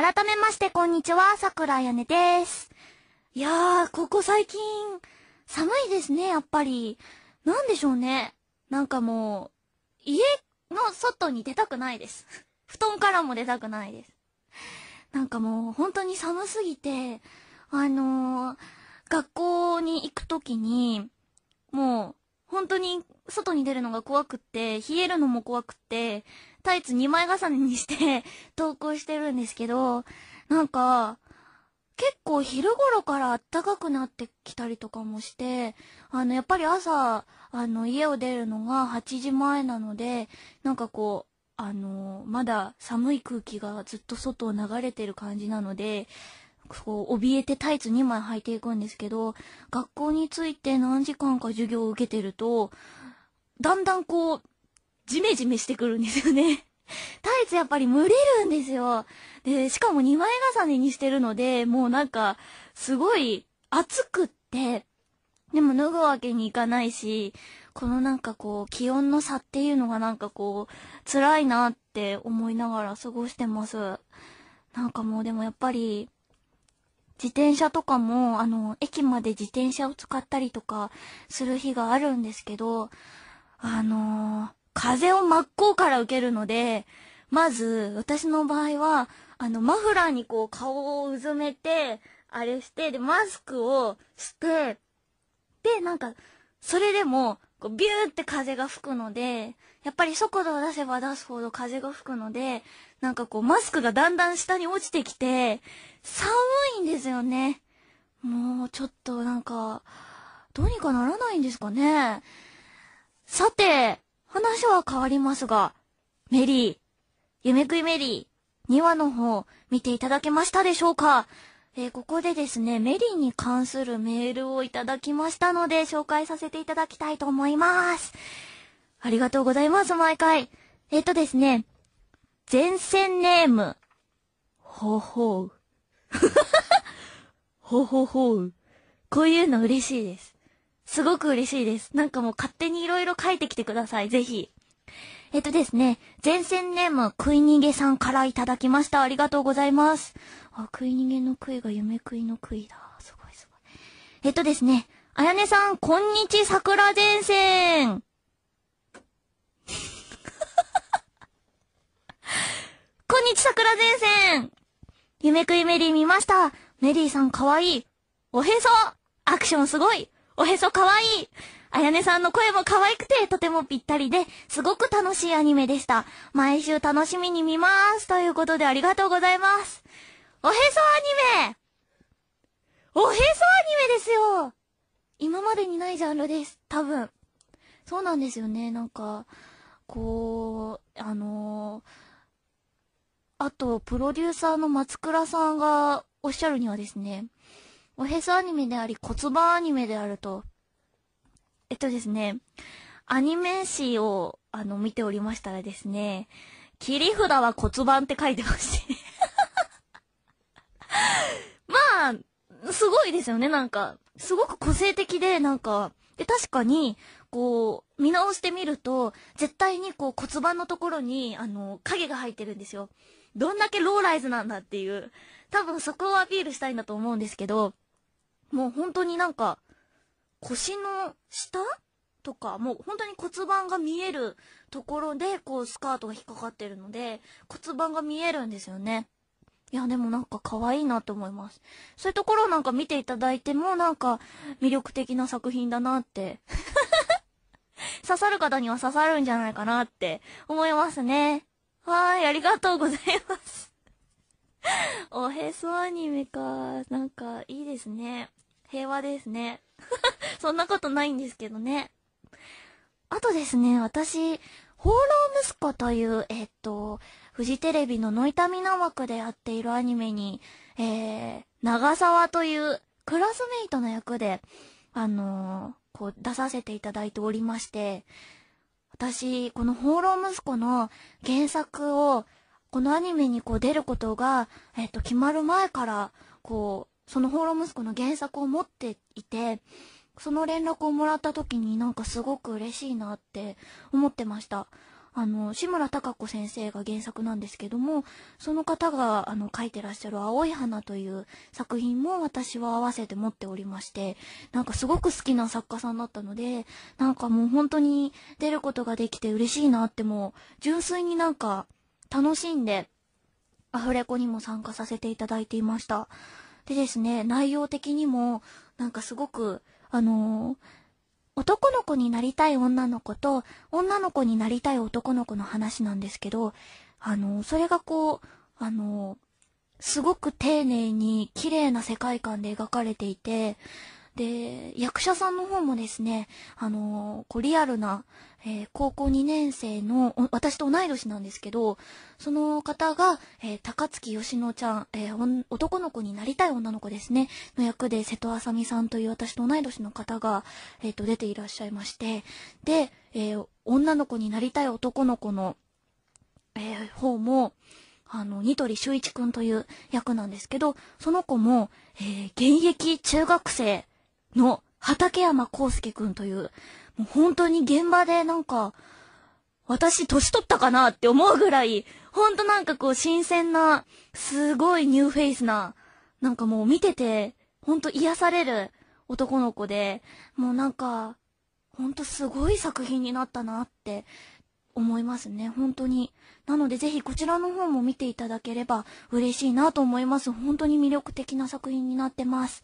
改めましてこんにちは、桜やねです。いやー、ここ最近、寒いですね、やっぱり。なんでしょうね。なんかもう、家の外に出たくないです。布団からも出たくないです。なんかもう、本当に寒すぎて、あのー、学校に行くときに、もう、本当に外に出るのが怖くって、冷えるのも怖くって、タイツ2枚重ねにして投稿してるんですけど、なんか、結構昼頃から暖かくなってきたりとかもして、あの、やっぱり朝、あの、家を出るのが8時前なので、なんかこう、あの、まだ寒い空気がずっと外を流れてる感じなので、こう怯えてタイツ2枚履いていくんですけど学校について何時間か授業を受けてるとだんだんこうジメジメしてくるんですよね タイツやっぱり蒸れるんですよ。で、しかも2枚重ねにしてるので、もうなんか、すごい暑くって、でも脱ぐわけにいかないし、このなんかこう、気温の差っていうのがなんかこう、辛いなって思いながら過ごしてます。なんかもうでもやっぱり、自転車とかも、あの、駅まで自転車を使ったりとかする日があるんですけど、あの風を真っ向から受けるので、まず、私の場合は、あの、マフラーにこう顔をうずめて、あれして、で、マスクをして、で、なんか、それでも、こうビューって風が吹くので、やっぱり速度を出せば出すほど風が吹くので、なんかこうマスクがだんだん下に落ちてきて、寒いんですよね。もうちょっとなんか、どうにかならないんですかね。さて、話は変わりますが、メリー、夢食いメリー、2話の方見ていただけましたでしょうかえー、ここでですね、メリーに関するメールをいただきましたので、紹介させていただきたいと思います。ありがとうございます、毎回。えっ、ー、とですね、前線ネーム、ほほう。ほほほう。こういうの嬉しいです。すごく嬉しいです。なんかもう勝手に色々書いてきてください、ぜひ。えっとですね、前線ネーム、食い逃げさんからいただきました。ありがとうございます。あ、食い逃げの食いが夢食いの食いだ。すごいすごい。えっとですね、あやねさん、こんにち桜前線。こんにち桜前線。夢食いメリー見ました。メリーさんかわいい。おへそ。アクションすごい。おへそかわいいあやねさんの声も可愛くてとてもぴったりで、すごく楽しいアニメでした。毎週楽しみに見ます。ということでありがとうございます。おへそアニメおへそアニメですよ今までにないジャンルです。多分。そうなんですよね。なんか、こう、あのー、あと、プロデューサーの松倉さんがおっしゃるにはですね、おへそアニメであり骨盤アニメであると。えっとですね、アニメ誌をあの見ておりましたらですね、切り札は骨盤って書いてまして まあ、すごいですよね、なんか。すごく個性的で、なんか。で、確かに、こう、見直してみると、絶対にこう骨盤のところに、あの、影が入ってるんですよ。どんだけローライズなんだっていう。多分そこをアピールしたいんだと思うんですけど、もう本当になんか、腰の下とか、もう本当に骨盤が見えるところで、こうスカートが引っかかってるので、骨盤が見えるんですよね。いや、でもなんか可愛いなと思います。そういうところなんか見ていただいても、なんか魅力的な作品だなって。刺さる方には刺さるんじゃないかなって思いますね。はい、ありがとうございます。おへそアニメか。なんか、いいですね。平和ですね。そんなことないんですけどね。あとですね、私、放浪息子という、えっと、フジテレビのノイタミナ枠でやっているアニメに、えー、長沢というクラスメイトの役で、あのー、こう出させていただいておりまして、私、この放浪息子の原作をこのアニメにこう出ることが、えっと、決まる前から、こう、その放浪息子の原作を持っていて、その連絡をもらった時になんかすごく嬉しいなって思ってました。あの、志村貴子先生が原作なんですけども、その方が、あの、書いてらっしゃる青い花という作品も私は合わせて持っておりまして、なんかすごく好きな作家さんだったので、なんかもう本当に出ることができて嬉しいなってもう、純粋になんか、楽しんで、アフレコにも参加させていただいていました。でですね、内容的にも、なんかすごく、あのー、男の子になりたい女の子と、女の子になりたい男の子の話なんですけど、あのー、それがこう、あのー、すごく丁寧に綺麗な世界観で描かれていて、で、役者さんの方もですね、あのこうリアルな、えー、高校2年生の、私と同い年なんですけど、その方が、えー、高槻義乃ちゃん、えー、男の子になりたい女の子ですね、の役で瀬戸あさみさんという私と同い年の方が、えっ、と、出ていらっしゃいまして、で、え女の子になりたい男の子の、え方も、あの、ニトリ修一くんという役なんですけど、その子も、えー、現役中学生の畠山康介くんという、もう本当に現場でなんか、私年取ったかなって思うぐらい、ほんとなんかこう新鮮な、すごいニューフェイスな、なんかもう見てて、ほんと癒される男の子で、もうなんか、ほんとすごい作品になったなって思いますね、本当に。なのでぜひこちらの方も見ていただければ嬉しいなと思います。本当に魅力的な作品になってます。